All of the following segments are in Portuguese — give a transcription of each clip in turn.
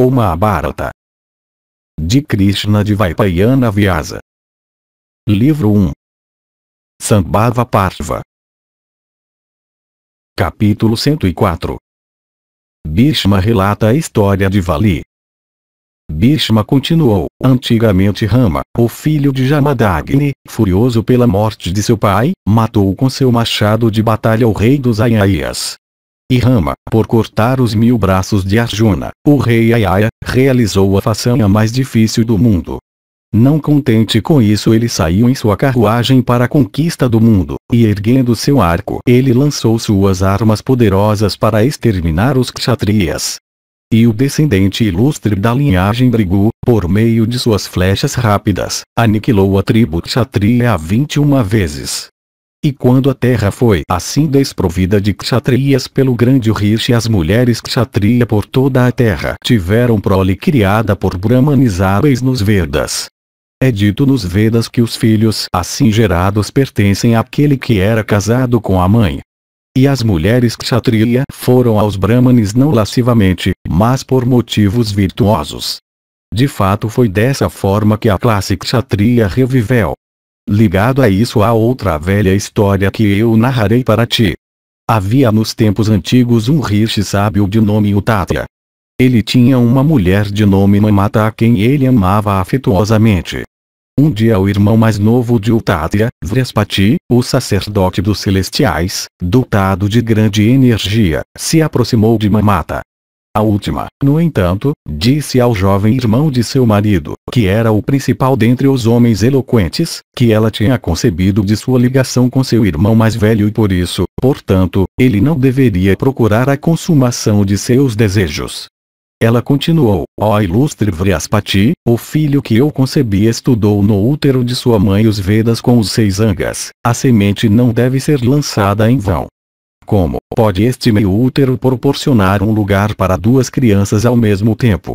O Mahabharata. De Krishna de Vaipayana Vyasa. Livro 1. Sambhava Parva. Capítulo 104. Bhishma relata a história de Vali. Bhishma continuou, antigamente Rama, o filho de Jamadagni, furioso pela morte de seu pai, matou com seu machado de batalha o rei dos Ayayas, e Rama, por cortar os mil braços de Arjuna, o rei Ayaya, realizou a façanha mais difícil do mundo. Não contente com isso ele saiu em sua carruagem para a conquista do mundo, e erguendo seu arco ele lançou suas armas poderosas para exterminar os kshatriyas. E o descendente ilustre da linhagem Brigu, por meio de suas flechas rápidas, aniquilou a tribo kshatriya 21 vezes, e quando a terra foi assim desprovida de kshatriyas pelo grande rishi as mulheres kshatriya por toda a terra tiveram prole criada por brahmanizáveis nos Vedas. É dito nos Vedas que os filhos assim gerados pertencem àquele que era casado com a mãe. E as mulheres kshatriya foram aos brahmanes não lascivamente, mas por motivos virtuosos. De fato foi dessa forma que a classe kshatriya reviveu. Ligado a isso há outra velha história que eu narrarei para ti. Havia nos tempos antigos um riche sábio de nome Utatya. Ele tinha uma mulher de nome Mamata a quem ele amava afetuosamente. Um dia o irmão mais novo de Utatya, Vrespati, o sacerdote dos celestiais, dotado de grande energia, se aproximou de Mamata. A última, no entanto, disse ao jovem irmão de seu marido, que era o principal dentre os homens eloquentes, que ela tinha concebido de sua ligação com seu irmão mais velho e por isso, portanto, ele não deveria procurar a consumação de seus desejos. Ela continuou, ó oh, ilustre Vriaspati, o filho que eu concebi estudou no útero de sua mãe os Vedas com os seis angas, a semente não deve ser lançada em vão. Como pode este meio útero proporcionar um lugar para duas crianças ao mesmo tempo?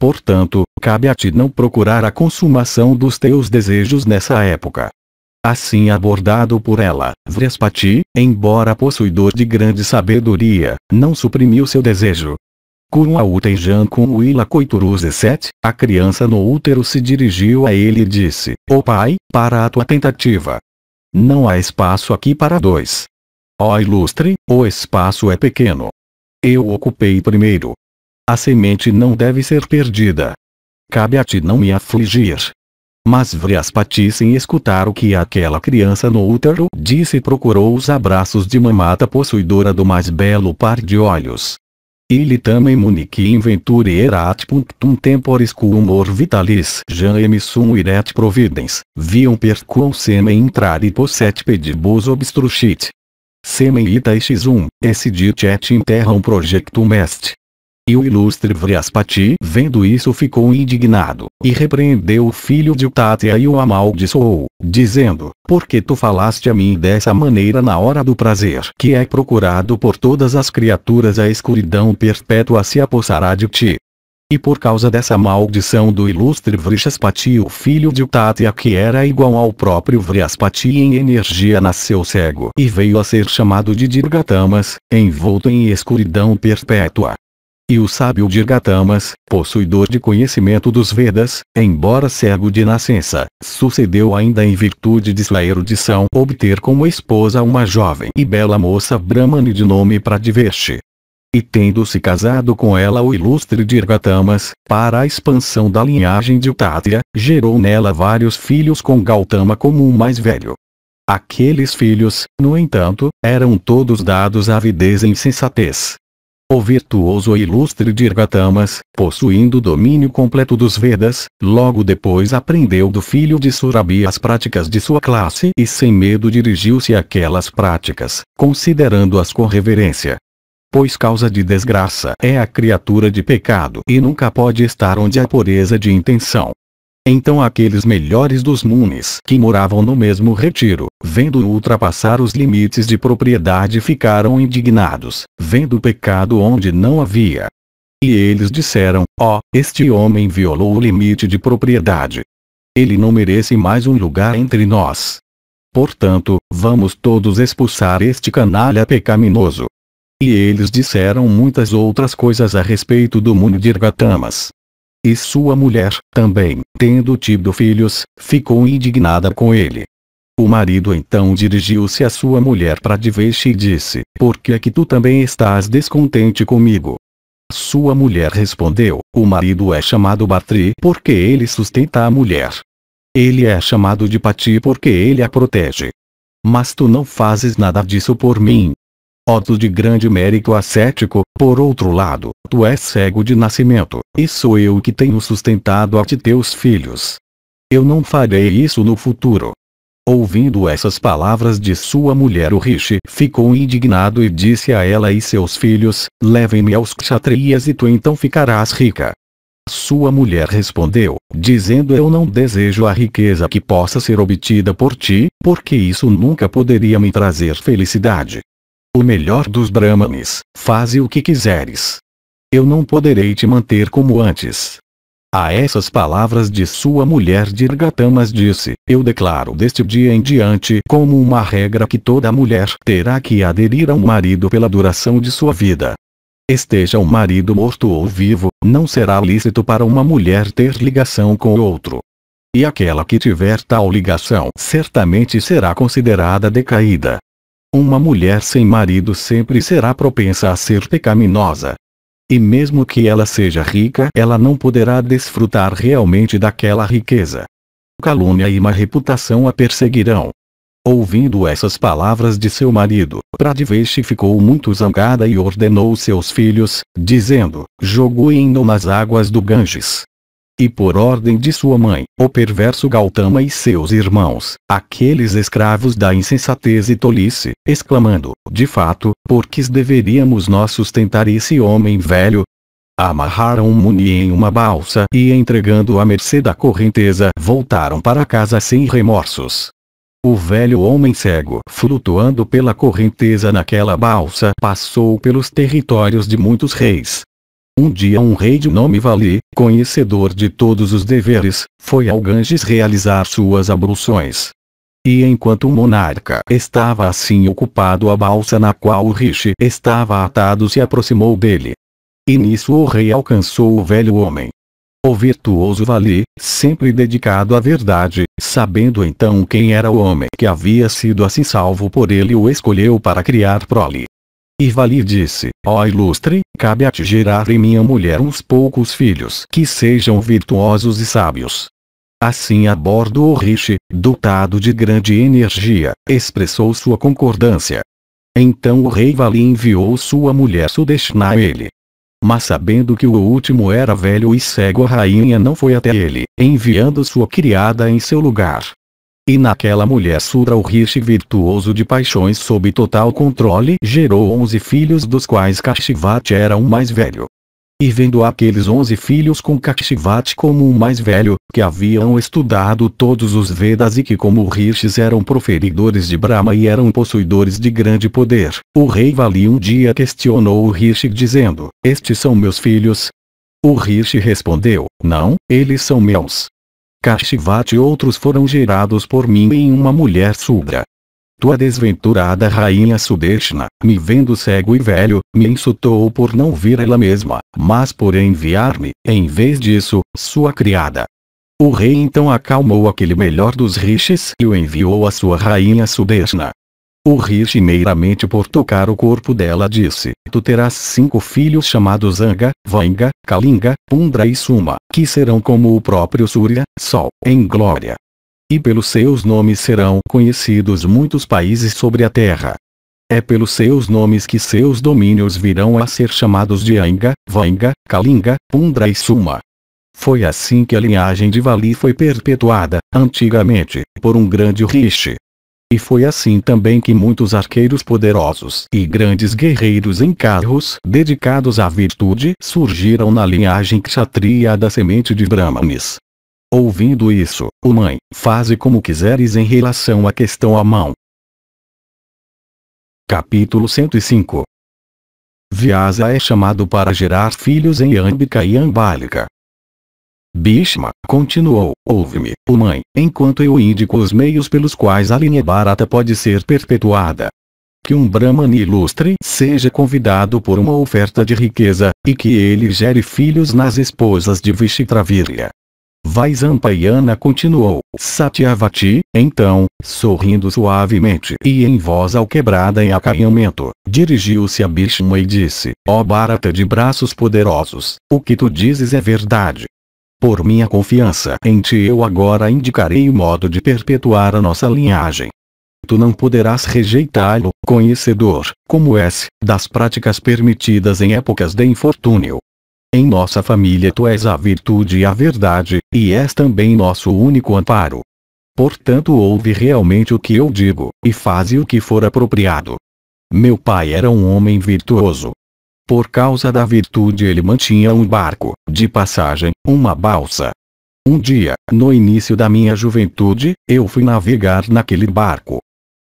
Portanto, cabe a ti não procurar a consumação dos teus desejos nessa época. Assim abordado por ela, Vrespati, embora possuidor de grande sabedoria, não suprimiu seu desejo. Com a Utenjan com Willa Coiturus 7, a criança no útero se dirigiu a ele e disse, O pai, para a tua tentativa. Não há espaço aqui para dois. Ó oh ilustre, o espaço é pequeno. Eu ocupei primeiro. A semente não deve ser perdida. Cabe a ti não me afligir. Mas Vriaspati sem escutar o que aquela criança no útero disse procurou os abraços de mamata possuidora do mais belo par de olhos. Ilitamem também munique inventure erat punctum temporis humor vitalis jam sum iret providens, viam perquam seme intrare posset pedibus obstruxit. Semen x1, esse dit enterra um projectum mest. E o ilustre Vriaspati vendo isso ficou indignado, e repreendeu o filho de Utatea e o amaldiçoou, dizendo, Por que tu falaste a mim dessa maneira na hora do prazer que é procurado por todas as criaturas a escuridão perpétua se apossará de ti, e por causa dessa maldição do ilustre Vrihaspati o filho de Tatya que era igual ao próprio Vrihaspati em energia nasceu cego e veio a ser chamado de Dirgatamas, envolto em escuridão perpétua. E o sábio Dirgatamas, possuidor de conhecimento dos Vedas, embora cego de nascença, sucedeu ainda em virtude de sua erudição obter como esposa uma jovem e bela moça Brahmani de nome Pradiveste, e tendo se casado com ela o ilustre Dirgatamas, para a expansão da linhagem de Utatya, gerou nela vários filhos com Gautama como o mais velho. Aqueles filhos, no entanto, eram todos dados à avidez e insensatez. O virtuoso e ilustre Dirgatamas, possuindo o domínio completo dos Vedas, logo depois aprendeu do filho de Surabhi as práticas de sua classe e sem medo dirigiu-se àquelas práticas, considerando-as com reverência pois causa de desgraça é a criatura de pecado e nunca pode estar onde há pureza de intenção. Então aqueles melhores dos munis que moravam no mesmo retiro, vendo ultrapassar os limites de propriedade ficaram indignados, vendo o pecado onde não havia. E eles disseram, ó, oh, este homem violou o limite de propriedade. Ele não merece mais um lugar entre nós. Portanto, vamos todos expulsar este canalha pecaminoso. E eles disseram muitas outras coisas a respeito do mundo de Gatamas. E sua mulher, também, tendo tido filhos, ficou indignada com ele. O marido então dirigiu-se à sua mulher para de vez e disse, Por que é que tu também estás descontente comigo? Sua mulher respondeu, o marido é chamado Batri porque ele sustenta a mulher. Ele é chamado de Pati porque ele a protege. Mas tu não fazes nada disso por mim. Ó de grande mérito ascético, por outro lado, tu és cego de nascimento, e sou eu que tenho sustentado a ti teus filhos. Eu não farei isso no futuro. Ouvindo essas palavras de sua mulher o Rishi ficou indignado e disse a ela e seus filhos, levem-me aos kshatriyas e tu então ficarás rica. Sua mulher respondeu, dizendo eu não desejo a riqueza que possa ser obtida por ti, porque isso nunca poderia me trazer felicidade o melhor dos Brahmanes, faze o que quiseres. Eu não poderei te manter como antes. A essas palavras de sua mulher Dirgatamas disse, eu declaro deste dia em diante como uma regra que toda mulher terá que aderir ao marido pela duração de sua vida. Esteja o marido morto ou vivo, não será lícito para uma mulher ter ligação com outro. E aquela que tiver tal ligação certamente será considerada decaída, uma mulher sem marido sempre será propensa a ser pecaminosa. E mesmo que ela seja rica, ela não poderá desfrutar realmente daquela riqueza. Calúnia e má reputação a perseguirão. Ouvindo essas palavras de seu marido, Pradiveste ficou muito zangada e ordenou seus filhos, dizendo, joguem-no nas águas do Ganges e por ordem de sua mãe, o perverso Gautama e seus irmãos, aqueles escravos da insensatez e tolice, exclamando, de fato, por que deveríamos nós sustentar esse homem velho? Amarraram Muni em uma balsa e entregando a à mercê da correnteza voltaram para casa sem remorsos. O velho homem cego, flutuando pela correnteza naquela balsa, passou pelos territórios de muitos reis, um dia um rei de nome Vali, conhecedor de todos os deveres, foi ao Ganges realizar suas abluções. E enquanto o monarca estava assim ocupado a balsa na qual o Rishi estava atado se aproximou dele. E nisso o rei alcançou o velho homem. O virtuoso Vali, sempre dedicado à verdade, sabendo então quem era o homem que havia sido assim salvo por ele o escolheu para criar prole. E Vali disse, ó oh ilustre, cabe a ti gerar em minha mulher uns poucos filhos que sejam virtuosos e sábios. Assim a bordo o Rishi, dotado de grande energia, expressou sua concordância. Então o rei Vali enviou sua mulher Sudeshna a ele. Mas sabendo que o último era velho e cego a rainha não foi até ele, enviando sua criada em seu lugar. E naquela mulher sura o rishi virtuoso de paixões sob total controle gerou onze filhos dos quais Kashivati era o mais velho. E vendo aqueles onze filhos com Kakshivati como o mais velho, que haviam estudado todos os Vedas e que como rishis eram proferidores de Brahma e eram possuidores de grande poder, o rei Vali um dia questionou o rishi dizendo, estes são meus filhos? O rishi respondeu, não, eles são meus. Kashivati e outros foram gerados por mim em uma mulher Sudra. Tua desventurada rainha Sudeshna, me vendo cego e velho, me insultou por não vir ela mesma, mas por enviar-me, em vez disso, sua criada. O rei então acalmou aquele melhor dos rishis e o enviou à sua rainha Sudeshna, o rir meiramente por tocar o corpo dela disse, tu terás cinco filhos chamados Anga, Vanga, Kalinga, Pundra e Suma, que serão como o próprio Surya, Sol, em glória. E pelos seus nomes serão conhecidos muitos países sobre a terra. É pelos seus nomes que seus domínios virão a ser chamados de Anga, Vanga, Kalinga, Pundra e Suma. Foi assim que a linhagem de Vali foi perpetuada, antigamente, por um grande rishi. E foi assim também que muitos arqueiros poderosos e grandes guerreiros em carros dedicados à virtude surgiram na linhagem kshatriya da semente de Brahmanes. Ouvindo isso, o mãe, faze como quiseres em relação à questão à mão. Capítulo 105 Vyasa é chamado para gerar filhos em Yambika e Ambálika. Bishma, continuou, ouve-me, o mãe, enquanto eu indico os meios pelos quais a linha barata pode ser perpetuada. Que um Brahman ilustre seja convidado por uma oferta de riqueza, e que ele gere filhos nas esposas de Vishitravirya. Vaisampayana continuou, Satyavati, então, sorrindo suavemente e em voz alquebrada em acanhamento, dirigiu-se a Bhishma e disse, ó oh Bharata de braços poderosos, o que tu dizes é verdade, por minha confiança em ti eu agora indicarei o modo de perpetuar a nossa linhagem. Tu não poderás rejeitá-lo, conhecedor, como és, das práticas permitidas em épocas de infortúnio. Em nossa família tu és a virtude e a verdade, e és também nosso único amparo. Portanto ouve realmente o que eu digo, e faze o que for apropriado. Meu pai era um homem virtuoso, por causa da virtude ele mantinha um barco, de passagem, uma balsa. Um dia, no início da minha juventude, eu fui navegar naquele barco.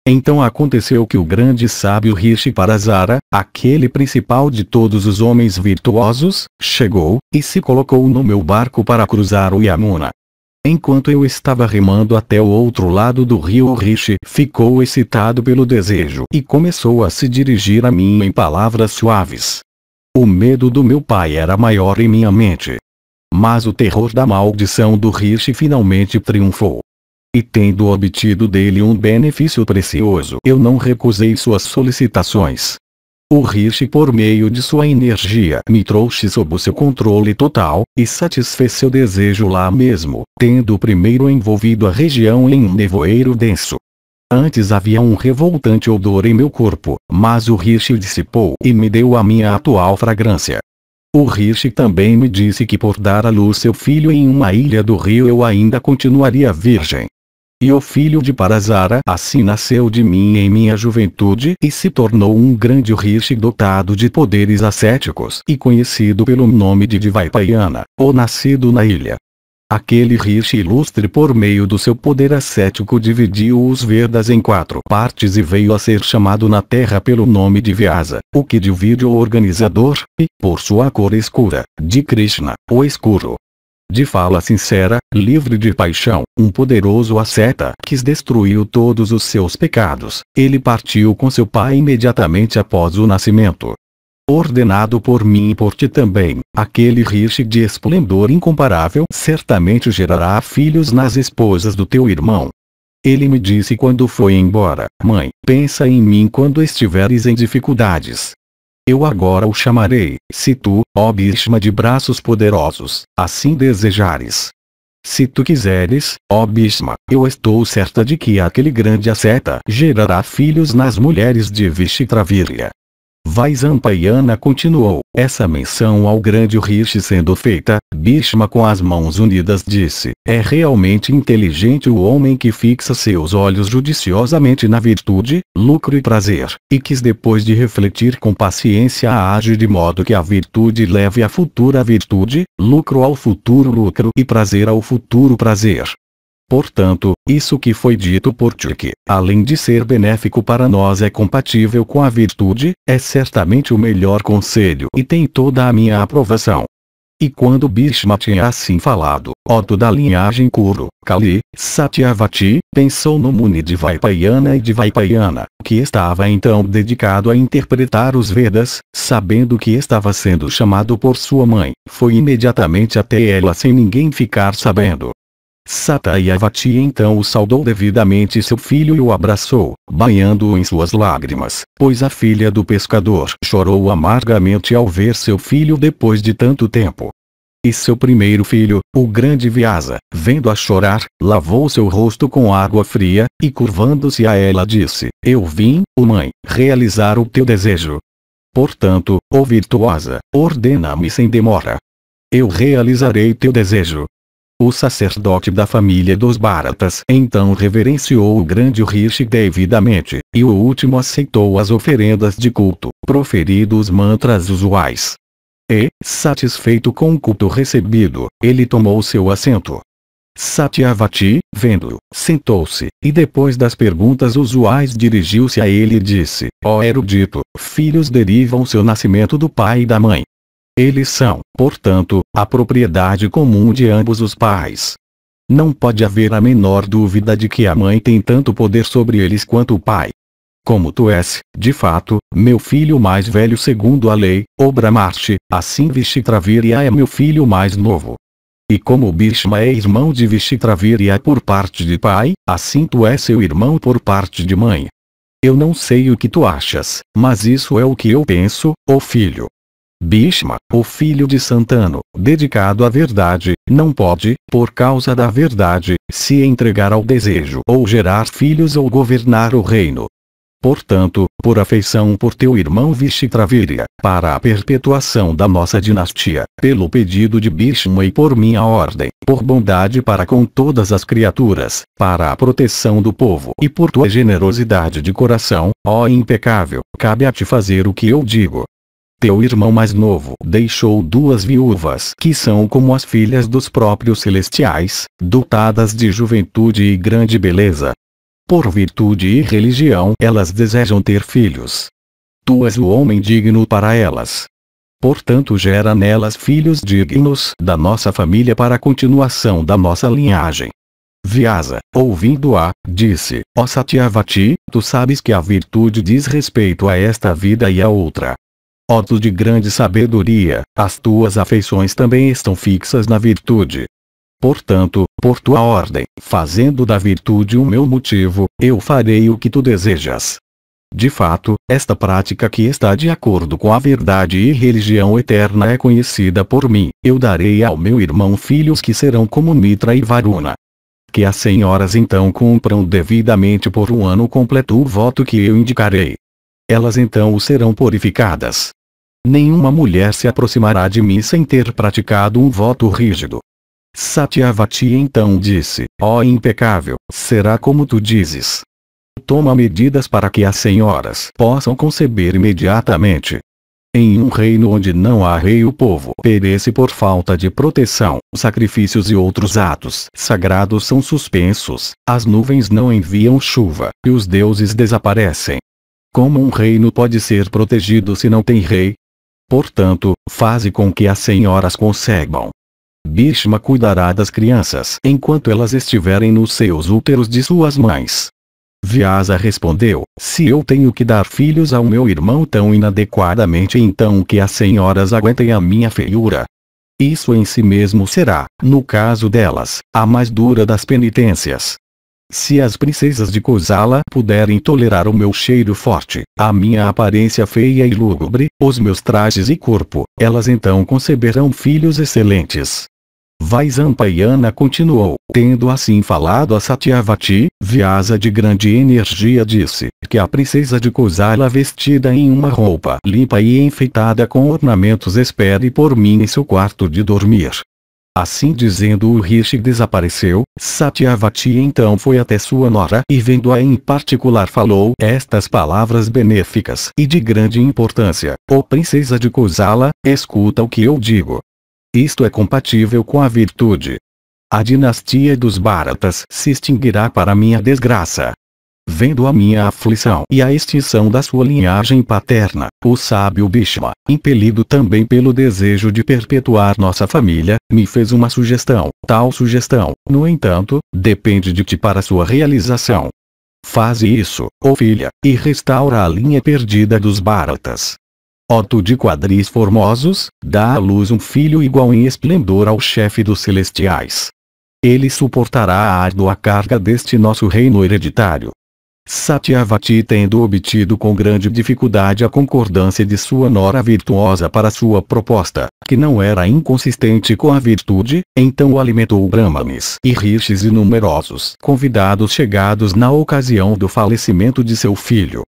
Então aconteceu que o grande sábio Rishi Parasara, aquele principal de todos os homens virtuosos, chegou, e se colocou no meu barco para cruzar o Yamuna. Enquanto eu estava remando até o outro lado do rio Rishi ficou excitado pelo desejo e começou a se dirigir a mim em palavras suaves, o medo do meu pai era maior em minha mente. Mas o terror da maldição do Rishi finalmente triunfou. E tendo obtido dele um benefício precioso, eu não recusei suas solicitações. O Rishi por meio de sua energia, me trouxe sob seu controle total, e satisfez seu desejo lá mesmo, tendo primeiro envolvido a região em um nevoeiro denso. Antes havia um revoltante odor em meu corpo, mas o Rishi dissipou e me deu a minha atual fragrância. O Rishi também me disse que por dar à luz seu filho em uma ilha do rio eu ainda continuaria virgem. E o filho de Parazara assim nasceu de mim em minha juventude e se tornou um grande Rishi dotado de poderes ascéticos e conhecido pelo nome de Divaipayana, ou nascido na ilha. Aquele Rishi ilustre por meio do seu poder ascético dividiu os Vedas em quatro partes e veio a ser chamado na terra pelo nome de Vyasa, o que divide o organizador, e, por sua cor escura, de Krishna, o escuro. De fala sincera, livre de paixão, um poderoso asceta quis destruiu todos os seus pecados. Ele partiu com seu pai imediatamente após o nascimento, ordenado por mim e por ti também. Aquele rixe de esplendor incomparável certamente gerará filhos nas esposas do teu irmão. Ele me disse quando foi embora: Mãe, pensa em mim quando estiveres em dificuldades. Eu agora o chamarei, se tu, ó Bhishma de braços poderosos, assim desejares. Se tu quiseres, ó Bhishma, eu estou certa de que aquele grande asceta gerará filhos nas mulheres de Vishitravirya, Vaisampayana continuou. Essa menção ao grande Rishi sendo feita, Bhishma com as mãos unidas disse, é realmente inteligente o homem que fixa seus olhos judiciosamente na virtude, lucro e prazer, e que depois de refletir com paciência age de modo que a virtude leve a futura virtude, lucro ao futuro lucro e prazer ao futuro prazer. Portanto, isso que foi dito por Tirk, além de ser benéfico para nós é compatível com a virtude, é certamente o melhor conselho e tem toda a minha aprovação. E quando Bhishma tinha assim falado, Otto da linhagem Kuru, Kali, Satyavati, pensou no Muni de Vaipayana e de Vaipayana, que estava então dedicado a interpretar os Vedas, sabendo que estava sendo chamado por sua mãe, foi imediatamente até ela sem ninguém ficar sabendo, Satayavati então o saudou devidamente seu filho e o abraçou, banhando-o em suas lágrimas, pois a filha do pescador chorou amargamente ao ver seu filho depois de tanto tempo. E seu primeiro filho, o grande Vyasa, vendo-a chorar, lavou seu rosto com água fria, e curvando-se a ela disse, Eu vim, o mãe, realizar o teu desejo. Portanto, ó virtuosa, ordena-me sem demora. Eu realizarei teu desejo. O sacerdote da família dos Bharatas então reverenciou o grande Rishi devidamente, e o último aceitou as oferendas de culto, proferidos os mantras usuais. E, satisfeito com o culto recebido, ele tomou seu assento. Satyavati, vendo, o sentou-se, e depois das perguntas usuais dirigiu-se a ele e disse, ó oh erudito, filhos derivam seu nascimento do pai e da mãe, eles são, portanto, a propriedade comum de ambos os pais. Não pode haver a menor dúvida de que a mãe tem tanto poder sobre eles quanto o pai. Como tu és, de fato, meu filho mais velho segundo a lei, Obramarte, assim Vishitravirya é meu filho mais novo. E como Bhishma é irmão de Vishitravirya por parte de pai, assim tu és seu irmão por parte de mãe. Eu não sei o que tu achas, mas isso é o que eu penso, o filho. Bhishma, o filho de Santano, dedicado à verdade, não pode, por causa da verdade, se entregar ao desejo ou gerar filhos ou governar o reino. Portanto, por afeição por teu irmão Vishitravirya, para a perpetuação da nossa dinastia, pelo pedido de Bhishma e por minha ordem, por bondade para com todas as criaturas, para a proteção do povo e por tua generosidade de coração, ó impecável, cabe a ti fazer o que eu digo. Teu irmão mais novo deixou duas viúvas que são como as filhas dos próprios celestiais, dotadas de juventude e grande beleza. Por virtude e religião elas desejam ter filhos. Tu és o homem digno para elas. Portanto gera nelas filhos dignos da nossa família para a continuação da nossa linhagem. Vyasa, ouvindo-a, disse, ó Satyavati, tu sabes que a virtude diz respeito a esta vida e a outra. Ó tu de grande sabedoria, as tuas afeições também estão fixas na virtude. Portanto, por tua ordem, fazendo da virtude o meu motivo, eu farei o que tu desejas. De fato, esta prática que está de acordo com a verdade e religião eterna é conhecida por mim, eu darei ao meu irmão filhos que serão como Mitra e Varuna. Que as senhoras então cumpram devidamente por um ano completo o voto que eu indicarei elas então o serão purificadas. Nenhuma mulher se aproximará de mim sem ter praticado um voto rígido. Satyavati então disse, ó oh impecável, será como tu dizes. Toma medidas para que as senhoras possam conceber imediatamente. Em um reino onde não há rei o povo perece por falta de proteção, sacrifícios e outros atos sagrados são suspensos, as nuvens não enviam chuva, e os deuses desaparecem. Como um reino pode ser protegido se não tem rei? Portanto, faze com que as senhoras conseguam. Bhishma cuidará das crianças enquanto elas estiverem nos seus úteros de suas mães. Vyasa respondeu, se eu tenho que dar filhos ao meu irmão tão inadequadamente então que as senhoras aguentem a minha feiura. Isso em si mesmo será, no caso delas, a mais dura das penitências. Se as princesas de Kozala puderem tolerar o meu cheiro forte, a minha aparência feia e lúgubre, os meus trajes e corpo, elas então conceberão filhos excelentes. Vaisampayana continuou, tendo assim falado a Satyavati, Vyasa de grande energia disse, que a princesa de Kosala vestida em uma roupa limpa e enfeitada com ornamentos espere por mim em seu quarto de dormir, Assim dizendo o Rishi desapareceu, Satyavati então foi até sua nora e vendo-a em particular falou estas palavras benéficas e de grande importância. Ó oh princesa de Kosala, escuta o que eu digo. Isto é compatível com a virtude. A dinastia dos Bharatas se extinguirá para minha desgraça vendo a minha aflição e a extinção da sua linhagem paterna, o sábio Bhishma, impelido também pelo desejo de perpetuar nossa família, me fez uma sugestão. Tal sugestão, no entanto, depende de ti para sua realização. Faze isso, ó oh filha, e restaura a linha perdida dos Bharatas. Ó tu de quadris formosos, dá à luz um filho igual em esplendor ao chefe dos celestiais. Ele suportará a árdua carga deste nosso reino hereditário, Satyavati tendo obtido com grande dificuldade a concordância de sua nora virtuosa para sua proposta, que não era inconsistente com a virtude, então alimentou brahmanes e rishis e numerosos convidados chegados na ocasião do falecimento de seu filho,